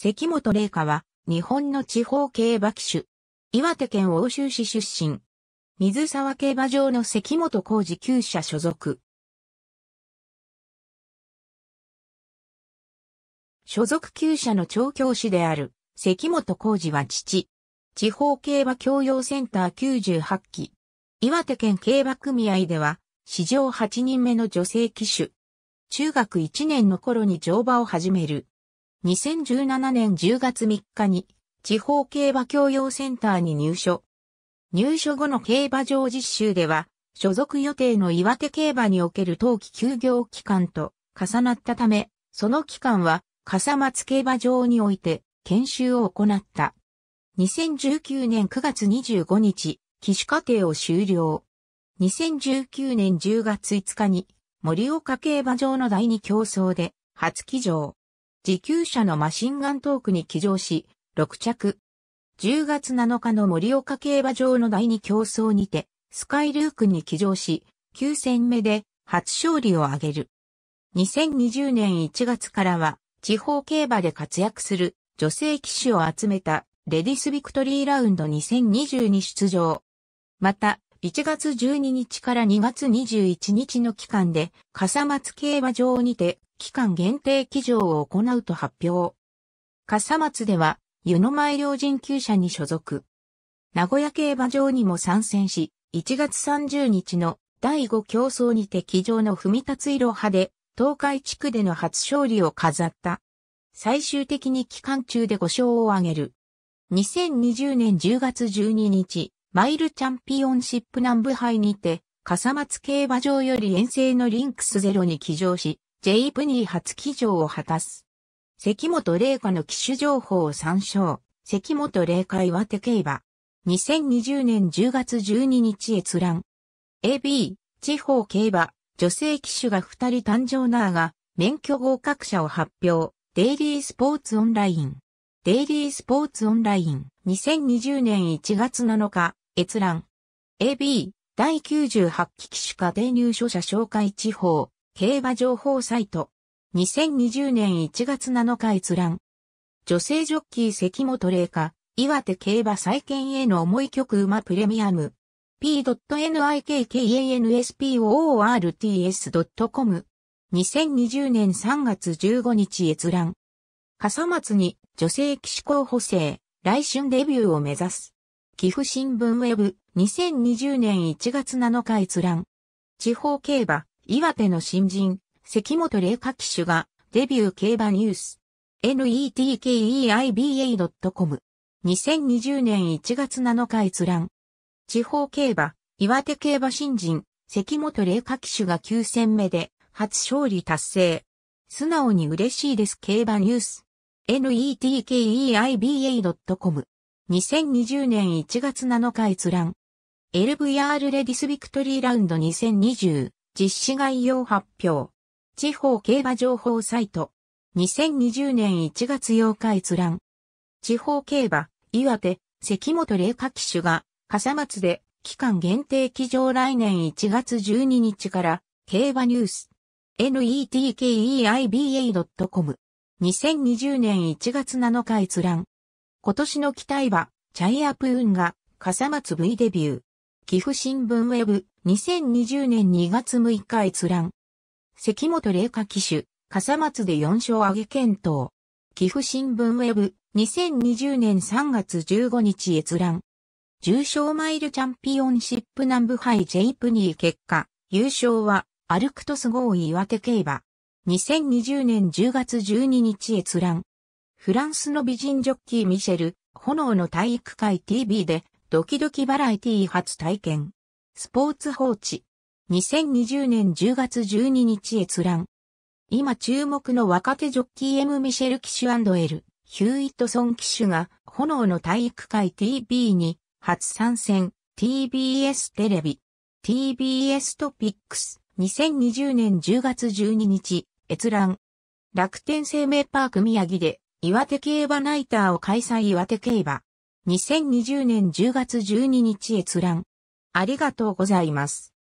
関本玲香は、日本の地方競馬騎手。岩手県欧州市出身。水沢競馬場の関本浩二厩舎所属。所属厩舎の調教師である、関本浩二は父。地方競馬教養センター98期。岩手県競馬組合では、史上8人目の女性騎手。中学1年の頃に乗馬を始める。2017年10月3日に地方競馬教養センターに入所。入所後の競馬場実習では、所属予定の岩手競馬における冬季休業期間と重なったため、その期間は笠松競馬場において研修を行った。2019年9月25日、騎手課程を終了。2019年10月5日に森岡競馬場の第二競争で初騎乗。自給車のマシンガントークに騎乗し、6着。10月7日の森岡競馬場の第2競争にて、スカイルークに騎乗し、9戦目で初勝利を挙げる。2020年1月からは、地方競馬で活躍する女性騎手を集めたレディスビクトリーラウンド2020に出場。また、1月12日から2月21日の期間で、笠松競馬場にて期間限定騎乗を行うと発表。笠松では、湯の前両人厩舎に所属。名古屋競馬場にも参戦し、1月30日の第5競争にて騎乗の踏み立つ色派で、東海地区での初勝利を飾った。最終的に期間中で5勝を挙げる。2020年10月12日、マイルチャンピオンシップ南部杯にて、笠松競馬場より遠征のリンクスゼロに騎乗し、ジェイプニー初騎乗を果たす。関本玲香の騎手情報を参照。関本玲香岩手競馬。2020年10月12日閲覧。AB、地方競馬、女性騎手が2人誕生なーが、免許合格者を発表。デイリースポーツオンライン。デイリースポーツオンライン。2020年1月7日、閲覧。AB、第98期機種家庭入所者紹介地方、競馬情報サイト。2020年1月7日閲覧。女性ジョッキー関本玲香、岩手競馬再建への思い曲馬プレミアム。p.nikkanspoorts.com 2020年3月15日閲覧。笠松に女性騎士候補生、来春デビューを目指す。寄付新聞ウェブ2020年1月7日閲覧。地方競馬、岩手の新人、関本玲香騎手が、デビュー競馬ニュース。netkeiba.com。2020年1月7日閲覧。地方競馬、岩手競馬新人、関本玲香騎手が9戦目で、初勝利達成。素直に嬉しいです競馬ニュース。netkeiba.com。2020年1月7日閲覧。LVR レディスビクトリーラウンド2020。実施概要発表。地方競馬情報サイト。2020年1月8日閲覧。地方競馬、岩手、関本麗華騎手が、笠松で、期間限定騎乗来年1月12日から、競馬ニュース。netkeiba.com。2020年1月7日閲覧。今年の期待馬、チャイアプーンが、笠松 V デビュー。岐阜新聞ウェブ、2020年2月6日閲覧。関本玲香騎手、笠松で4勝挙げ検討。岐阜新聞ウェブ、2020年3月15日閲覧。重賞マイルチャンピオンシップ南部杯イプニー結果、優勝は、アルクトス号岩手競馬。2020年10月12日閲覧。フランスの美人ジョッキーミシェル、炎の体育会 TV で、ドキドキバラエティ初体験。スポーツ放置。2020年10月12日閲覧。今注目の若手ジョッキー M ミシェル・キシュエル、ヒューイットソン・キシュが、炎の体育会 TV に、初参戦、TBS テレビ。TBS トピックス。2020年10月12日、閲覧。楽天生命パーク宮城で、岩手競馬ナイターを開催岩手競馬。2020年10月12日閲覧。ありがとうございます。